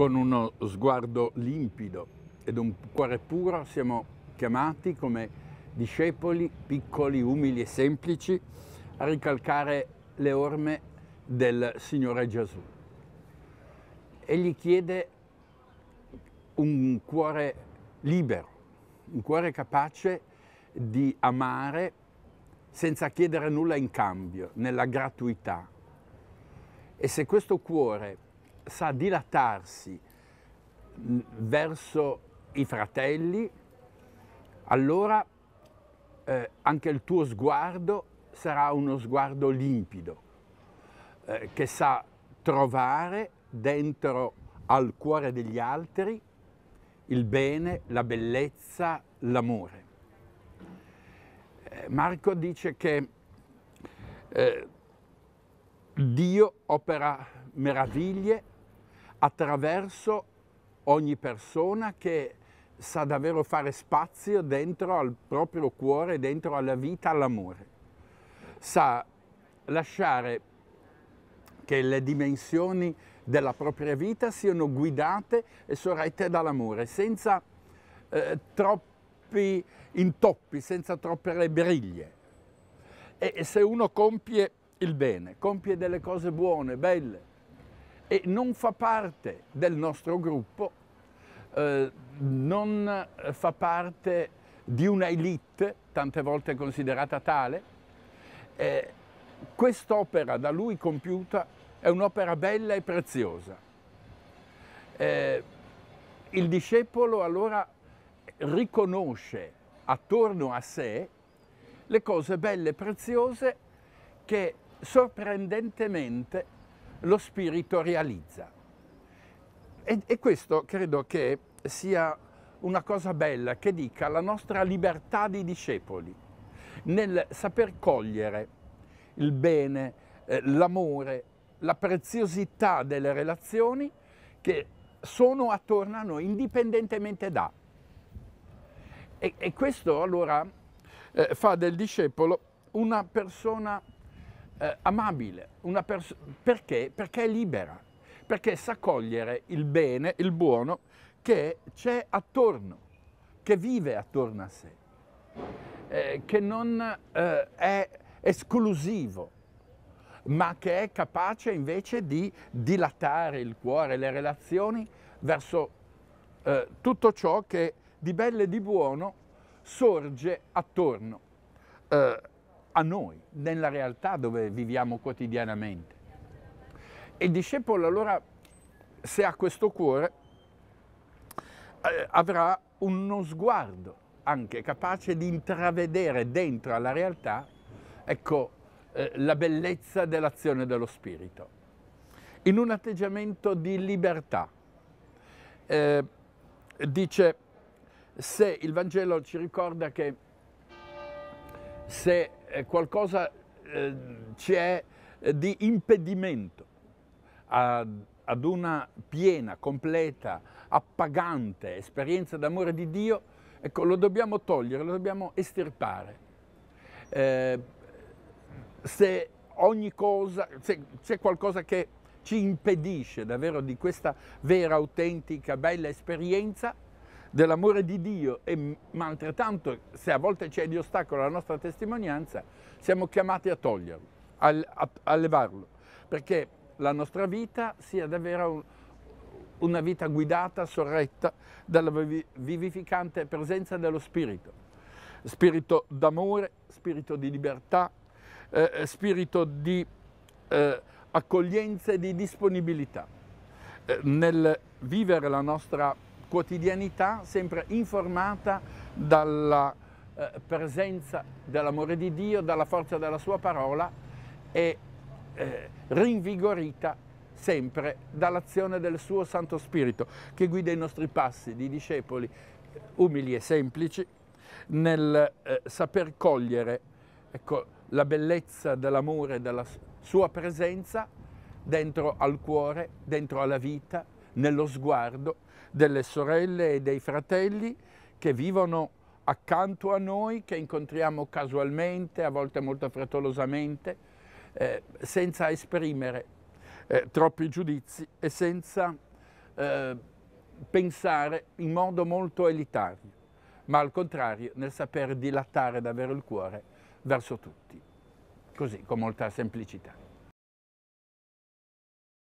con uno sguardo limpido ed un cuore puro siamo chiamati come discepoli piccoli, umili e semplici a ricalcare le orme del Signore Gesù. Egli chiede un cuore libero, un cuore capace di amare senza chiedere nulla in cambio, nella gratuità. E se questo cuore sa dilatarsi mm, verso i fratelli, allora eh, anche il tuo sguardo sarà uno sguardo limpido, eh, che sa trovare dentro al cuore degli altri il bene, la bellezza, l'amore. Eh, Marco dice che eh, Dio opera meraviglie attraverso ogni persona che sa davvero fare spazio dentro al proprio cuore, dentro alla vita, all'amore. Sa lasciare che le dimensioni della propria vita siano guidate e sorrette dall'amore, senza eh, troppi intoppi, senza troppe briglie. E, e se uno compie il bene, compie delle cose buone, belle, e non fa parte del nostro gruppo, eh, non fa parte di una elite, tante volte considerata tale. Eh, Quest'opera da lui compiuta è un'opera bella e preziosa. Eh, il discepolo allora riconosce attorno a sé le cose belle e preziose che sorprendentemente lo spirito realizza. E, e questo credo che sia una cosa bella che dica la nostra libertà di discepoli nel saper cogliere il bene, eh, l'amore, la preziosità delle relazioni che sono attorno a noi, indipendentemente da. E, e questo allora eh, fa del discepolo una persona eh, amabile, pers- perché? perché è libera, perché sa cogliere il bene, il buono che c'è attorno, che vive attorno a sé, eh, che non eh, è esclusivo, ma che è capace invece di dilatare il cuore, le relazioni verso eh, tutto ciò che di bello e di buono sorge attorno eh, a noi, nella realtà dove viviamo quotidianamente. Il discepolo allora, se ha questo cuore, eh, avrà uno sguardo anche capace di intravedere dentro alla realtà ecco, eh, la bellezza dell'azione dello Spirito, in un atteggiamento di libertà. Eh, dice, se il Vangelo ci ricorda che se qualcosa eh, c'è eh, di impedimento a, ad una piena, completa, appagante esperienza d'amore di Dio, ecco, lo dobbiamo togliere, lo dobbiamo estirpare. Eh, se ogni cosa, se c'è qualcosa che ci impedisce davvero di questa vera, autentica, bella esperienza, dell'amore di Dio e ma altrettanto se a volte c'è di ostacolo alla nostra testimonianza, siamo chiamati a toglierlo, a, a, a levarlo, perché la nostra vita sia davvero un, una vita guidata, sorretta dalla vivificante presenza dello Spirito, spirito d'amore, spirito di libertà, eh, eh, spirito di eh, accoglienza e di disponibilità eh, nel vivere la nostra quotidianità sempre informata dalla eh, presenza dell'amore di Dio, dalla forza della sua parola e eh, rinvigorita sempre dall'azione del suo Santo Spirito che guida i nostri passi di discepoli umili e semplici nel eh, saper cogliere ecco, la bellezza dell'amore, della sua presenza dentro al cuore, dentro alla vita, nello sguardo delle sorelle e dei fratelli che vivono accanto a noi, che incontriamo casualmente, a volte molto frettolosamente, eh, senza esprimere eh, troppi giudizi e senza eh, pensare in modo molto elitario, ma al contrario nel saper dilatare davvero il cuore verso tutti, così con molta semplicità.